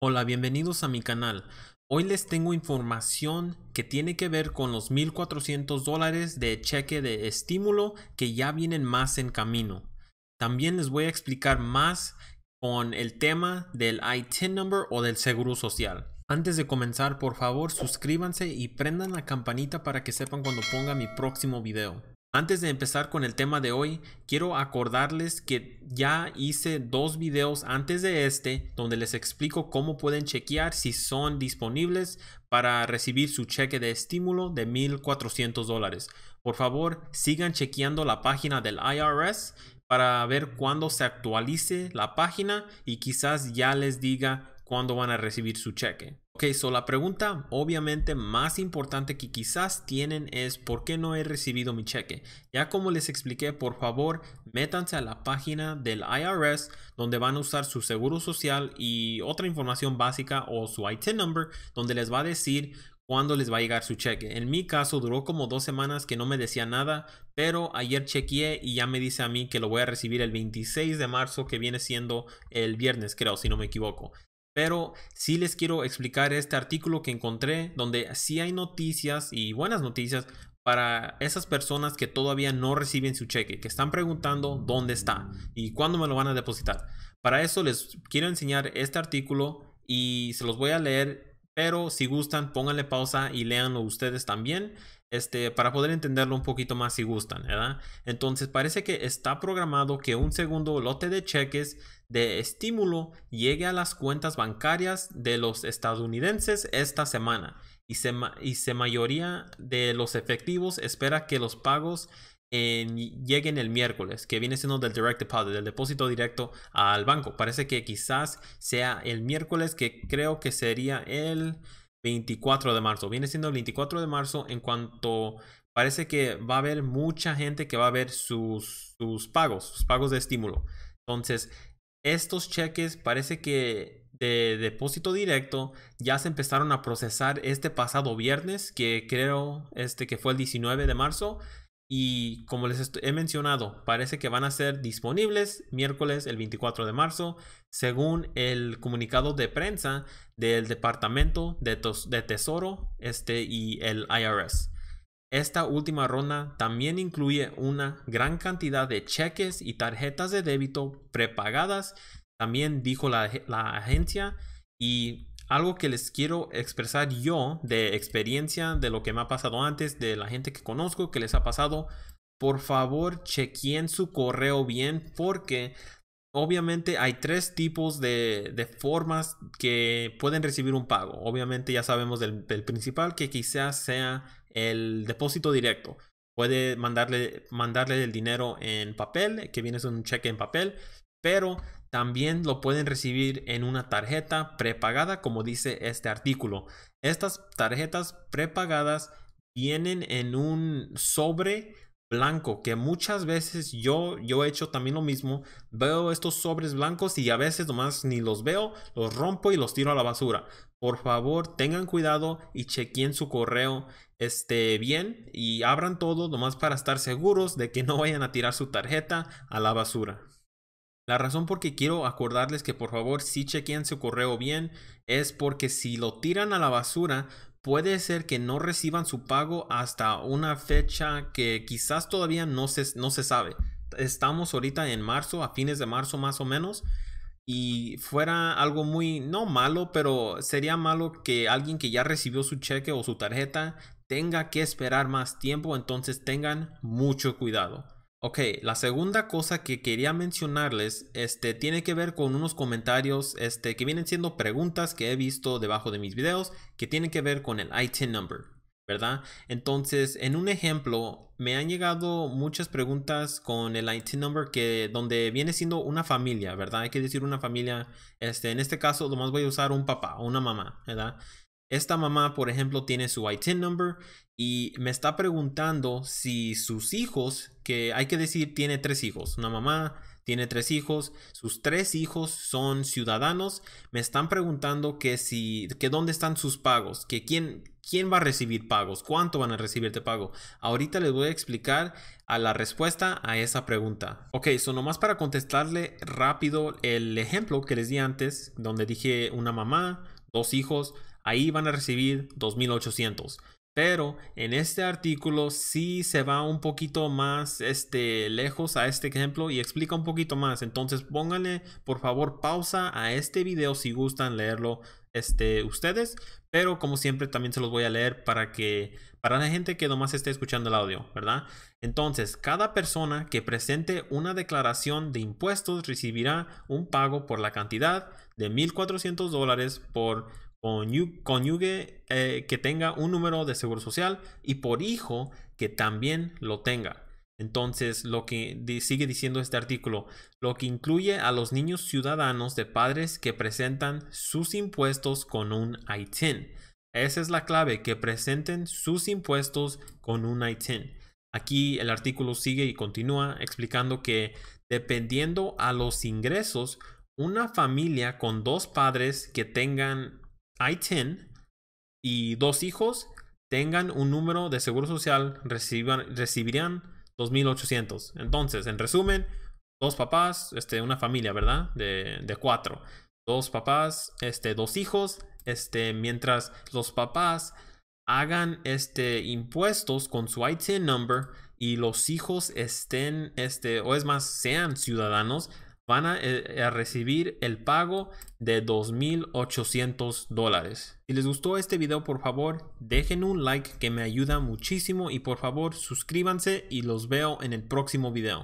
Hola, bienvenidos a mi canal. Hoy les tengo información que tiene que ver con los 1.400 dólares de cheque de estímulo que ya vienen más en camino. También les voy a explicar más con el tema del ITIN number o del seguro social. Antes de comenzar, por favor, suscríbanse y prendan la campanita para que sepan cuando ponga mi próximo video. Antes de empezar con el tema de hoy, quiero acordarles que ya hice dos videos antes de este donde les explico cómo pueden chequear si son disponibles para recibir su cheque de estímulo de 1.400 Por favor, sigan chequeando la página del IRS para ver cuándo se actualice la página y quizás ya les diga cuándo van a recibir su cheque. Ok, so la pregunta obviamente más importante que quizás tienen es ¿por qué no he recibido mi cheque? Ya como les expliqué, por favor, métanse a la página del IRS donde van a usar su seguro social y otra información básica o su ITIN number donde les va a decir cuándo les va a llegar su cheque. En mi caso duró como dos semanas que no me decía nada, pero ayer chequeé y ya me dice a mí que lo voy a recibir el 26 de marzo, que viene siendo el viernes, creo, si no me equivoco. Pero sí les quiero explicar este artículo que encontré donde sí hay noticias y buenas noticias para esas personas que todavía no reciben su cheque, que están preguntando dónde está y cuándo me lo van a depositar. Para eso les quiero enseñar este artículo y se los voy a leer, pero si gustan pónganle pausa y léanlo ustedes también este, para poder entenderlo un poquito más si gustan, ¿verdad? Entonces parece que está programado que un segundo lote de cheques de estímulo llegue a las cuentas bancarias de los estadounidenses esta semana y se, y mayoría de los efectivos espera que los pagos lleguen el miércoles, que viene siendo del direct deposit, del depósito directo al banco. Parece que quizás sea el miércoles, que creo que sería el 24 de marzo. Viene siendo el 24 de marzo en cuanto parece que va a haber mucha gente que va a ver sus, pagos, sus pagos de estímulo. Entonces, estos cheques parece que de depósito directo ya se empezaron a procesar este pasado viernes, que creo este que fue el 19 de marzo. Y como les he mencionado, parece que van a ser disponibles miércoles el 24 de marzo, según el comunicado de prensa del Departamento de, Tesoro este, y el IRS. Esta última ronda también incluye una gran cantidad de cheques y tarjetas de débito prepagadas, también dijo la, la agencia, y algo que les quiero expresar yo de experiencia, de lo que me ha pasado antes, de la gente que conozco, que les ha pasado, por favor chequen su correo bien porque obviamente hay tres tipos de, formas que pueden recibir un pago. Obviamente ya sabemos del, principal que quizás sea el depósito directo. Puede mandarle, mandarle el dinero en papel, que viene es un cheque en papel, pero también lo pueden recibir en una tarjeta prepagada, como dice este artículo. Estas tarjetas prepagadas vienen en un sobre blanco que muchas veces yo yo he hecho también lo mismo veo estos sobres blancos y a veces nomás ni los veo los rompo y los tiro a la basura por favor tengan cuidado y chequen su correo esté bien y abran todo nomás para estar seguros de que no vayan a tirar su tarjeta a la basura la razón por qué quiero acordarles que por favor si chequen su correo bien es porque si lo tiran a la basura puede ser que no reciban su pago hasta una fecha que quizás todavía no se, no se sabe. Estamos ahorita en marzo, a fines de marzo más o menos, y fuera algo muy, no malo, pero sería malo que alguien que ya recibió su cheque o su tarjeta tenga que esperar más tiempo, entonces tengan mucho cuidado. Ok, la segunda cosa que quería mencionarles este, tiene que ver con unos comentarios este, que vienen siendo preguntas que he visto debajo de mis videos que tienen que ver con el ITIN number, ¿verdad? Entonces, en un ejemplo, me han llegado muchas preguntas con el ITIN number que donde viene siendo una familia, ¿verdad? Hay que decir una familia, este, en este caso, nomás voy a usar un papá o una mamá, ¿verdad? Esta mamá, por ejemplo, tiene su ITIN number y me está preguntando si sus hijos, que hay que decir tiene tres hijos, una mamá tiene tres hijos, sus tres hijos son ciudadanos, me están preguntando que si, que dónde están sus pagos, que quién, quién va a recibir pagos, cuánto van a recibir de pago. Ahorita les voy a explicar a la respuesta a esa pregunta. Ok, son nomás para contestarle rápido el ejemplo que les di antes, donde dije una mamá, dos hijos, ahí van a recibir 2800. Pero en este artículo sí se va un poquito más este, lejos a este ejemplo y explica un poquito más. Entonces pónganle por favor pausa a este video si gustan leerlo este, ustedes. Pero como siempre también se los voy a leer para que para la gente que nomás esté escuchando el audio, ¿verdad? Entonces cada persona que presente una declaración de impuestos recibirá un pago por la cantidad de 1.400 dólares por cónyuge eh, que tenga un número de seguro social y por hijo que también lo tenga. Entonces, lo que sigue diciendo este artículo, lo que incluye a los niños ciudadanos de padres que presentan sus impuestos con un ITIN. Esa es la clave, que presenten sus impuestos con un ITIN. Aquí el artículo sigue y continúa explicando que dependiendo a los ingresos, una familia con dos padres que tengan I-10 y dos hijos tengan un número de seguro social, reciban, recibirían 2.800. Entonces, en resumen, dos papás, este, una familia, ¿verdad? De, de, cuatro. Dos papás, este, dos hijos, este, mientras los papás hagan este impuestos con su ITIN number y los hijos estén, este, o es más, sean ciudadanos, van eh, a, recibir el pago de 2.800 dólares. Si les gustó este video, por favor, dejen un like que me ayuda muchísimo y por favor suscríbanse y los veo en el próximo video.